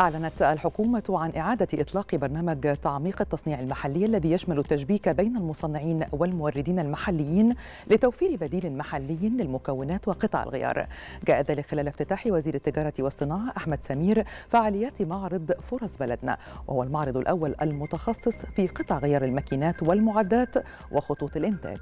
أعلنت الحكومة عن إعادة إطلاق برنامج تعميق التصنيع المحلي الذي يشمل التشبيك بين المصنعين والموردين المحليين لتوفير بديل محلي للمكونات وقطع الغيار. جاء ذلك خلال افتتاح وزير التجارة والصناعة أحمد سمير فعاليات معرض فرص بلدنا وهو المعرض الأول المتخصص في قطع غيار الماكينات والمعدات وخطوط الإنتاج.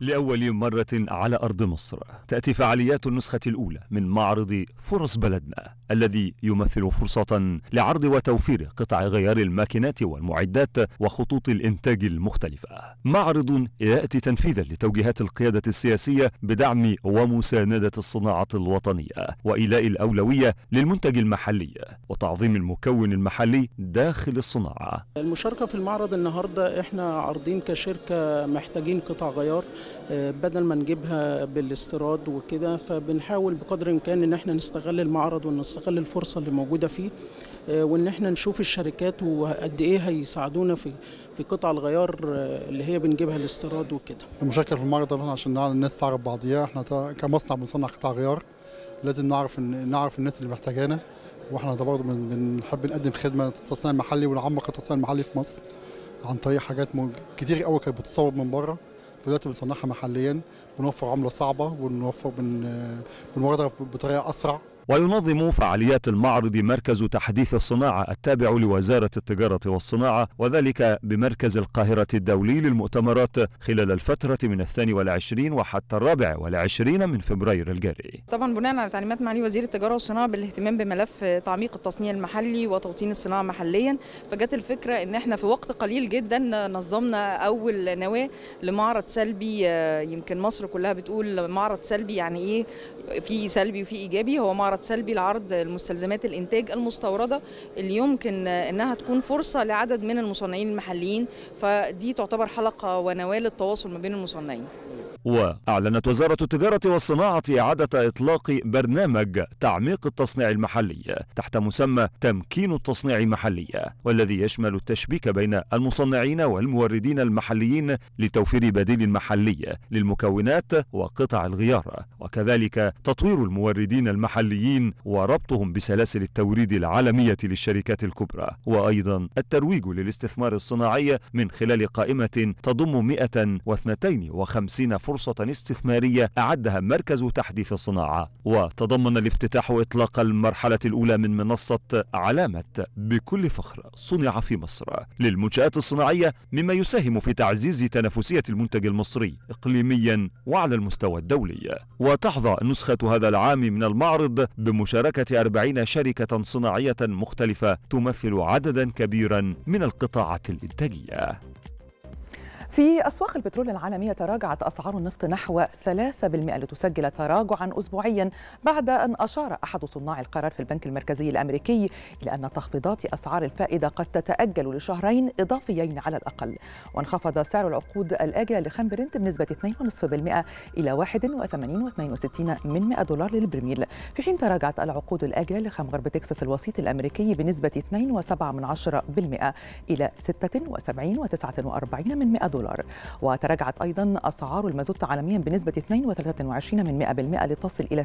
لأول مرة على أرض مصر تأتي فعاليات النسخة الأولى من معرض فرص بلدنا الذي يمثل فرصة لعرض وتوفير قطع غيار الماكينات والمعدات وخطوط الإنتاج المختلفة معرض يأتي تنفيذا لتوجيهات القيادة السياسية بدعم ومساندة الصناعة الوطنية وإيلاء الأولوية للمنتج المحلي وتعظيم المكون المحلي داخل الصناعة المشاركة في المعرض النهاردة إحنا عارضين كشركة محتاجين قطع غيار آه، بدل ما نجيبها بالاستيراد وكده فبنحاول بقدر الامكان ان احنا نستغل المعرض ونستغل الفرصه اللي موجوده فيه آه، وان احنا نشوف الشركات وقد ايه هيساعدونا في في قطع الغيار آه، اللي هي بنجيبها الاستيراد وكده. المشاكل في المعرض طبعا عشان الناس تعرف بعضيها احنا كمصنع بنصنع قطع غيار لازم نعرف نعرف الناس اللي محتاجانا واحنا ده برضه بنحب نقدم خدمه التصنيع المحلي ونعمق التصنيع المحلي في مصر عن طريق حاجات كتير قوي كانت بتتصور من بره دلوقتي بنصنعها محليا بنوفر عمله صعبه ونوفر بنوردها بطريقه اسرع وينظم فعاليات المعرض مركز تحديث الصناعة التابع لوزارة التجارة والصناعة وذلك بمركز القاهرة الدولي للمؤتمرات خلال الفترة من الثاني والعشرين وحتى الرابع والعشرين من فبراير الجاري طبعا بناء على تعليمات معالي وزير التجارة والصناعة بالاهتمام بملف تعميق التصنيع المحلي وتوطين الصناعة محليا فجت الفكرة ان احنا في وقت قليل جدا نظمنا اول نواة لمعرض سلبي آه، يمكن مصر كلها بتقول معرض سلبي يعني ايه في سلبي وفي ايجابي هو معرض يتعرض سلبي لعرض المستلزمات الانتاج المستورده اللي يمكن انها تكون فرصه لعدد من المصنعين المحليين فدي تعتبر حلقه ونواه للتواصل ما بين المصنعين وأعلنت وزارة التجارة والصناعة إعادة إطلاق برنامج تعميق التصنيع المحلي تحت مسمى تمكين التصنيع المحلي والذي يشمل التشبيك بين المصنعين والموردين المحليين لتوفير بديل محلي للمكونات وقطع الغيار وكذلك تطوير الموردين المحليين وربطهم بسلاسل التوريد العالمية للشركات الكبرى وأيضا الترويج للاستثمار الصناعي من خلال قائمة تضم 152 فرع فرصة استثمارية أعدها مركز تحديث الصناعة وتضمن الافتتاح إطلاق المرحلة الأولى من منصة علامة بكل فخر صنع في مصر للمنشآت الصناعية مما يساهم في تعزيز تنافسية المنتج المصري إقليميا وعلى المستوى الدولي وتحظى نسخة هذا العام من المعرض بمشاركة أربعين شركة صناعية مختلفة تمثل عددا كبيرا من القطاعات الإنتاجية في أسواق البترول العالمية تراجعت أسعار النفط نحو 3% لتسجل تراجعا أسبوعيا بعد أن أشار أحد صناع القرار في البنك المركزي الأمريكي إلى أن تخفيضات أسعار الفائدة قد تتأجل لشهرين إضافيين على الأقل وانخفض سعر العقود الآجلة لخام برنت بنسبة 2.5% إلى 81.62 من 100 دولار للبرميل في حين تراجعت العقود الآجلة لخام غرب تكساس الوسيط الأمريكي بنسبة 2.7% إلى 76.49 من 100 دولار دولار وتراجعت أيضا أسعار المازوت عالميا بنسبة 2.23 من 100% لتصل إلى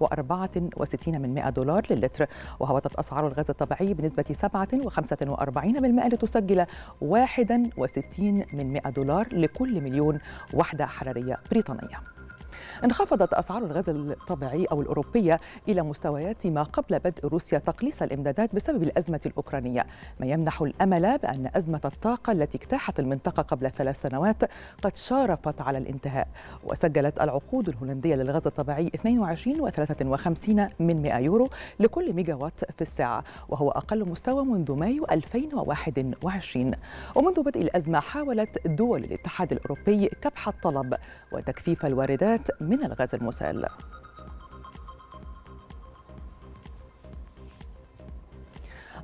2.64 من 100 دولار للتر وهبطت أسعار الغاز الطبيعي بنسبة 7.45% لتسجل 61 من 100 دولار لكل مليون وحدة حرارية بريطانية انخفضت أسعار الغاز الطبيعي أو الأوروبية إلى مستويات ما قبل بدء روسيا تقليص الإمدادات بسبب الأزمة الأوكرانية ما يمنح الأمل بأن أزمة الطاقة التي اجتاحت المنطقة قبل ثلاث سنوات قد شارفت على الانتهاء وسجلت العقود الهولندية للغاز الطبيعي 22 و53 من 100 يورو لكل ميجا وات في الساعة وهو أقل مستوى منذ مايو 2021 ومنذ بدء الأزمة حاولت دول الاتحاد الأوروبي كبح الطلب وتكثيف الواردات من الغاز المسال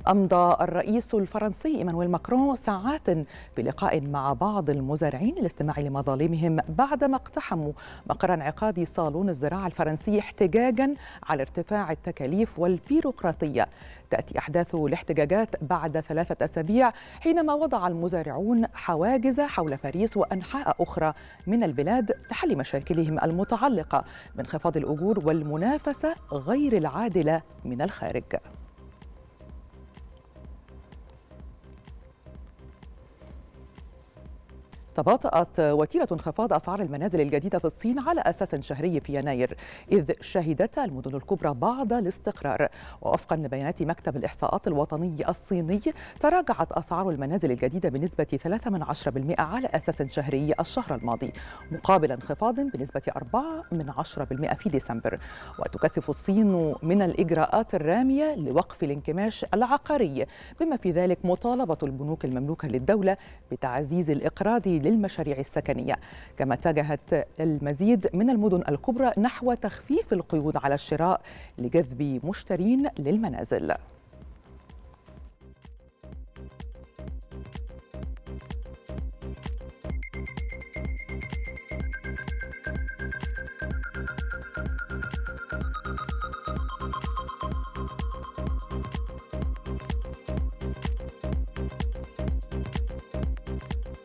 أمضى الرئيس الفرنسي إيمانويل ماكرون ساعات بلقاء مع بعض المزارعين للاستماع لمظالمهم بعدما اقتحموا مقر انعقاد صالون الزراعة الفرنسي احتجاجا على ارتفاع التكاليف والبيروقراطية تأتي أحداث الاحتجاجات بعد ثلاثة أسابيع حينما وضع المزارعون حواجز حول باريس وأنحاء أخرى من البلاد لحل مشاكلهم المتعلقة بانخفاض الأجور والمنافسة غير العادلة من الخارج تباطأت وتيرة انخفاض أسعار المنازل الجديدة في الصين على أساس شهري في يناير إذ شهدت المدن الكبرى بعض الاستقرار ووفقا لبيانات مكتب الإحصاءات الوطني الصيني تراجعت أسعار المنازل الجديدة بنسبة 3% على أساس شهري الشهر الماضي مقابل انخفاض بنسبة 4% في ديسمبر وتكثف الصين من الإجراءات الرامية لوقف الانكماش العقاري بما في ذلك مطالبة البنوك المملوكة للدولة بتعزيز الإقراض للمشاريع السكنية كما اتجهت المزيد من المدن الكبرى نحو تخفيف القيود على الشراء لجذب مشترين للمنازل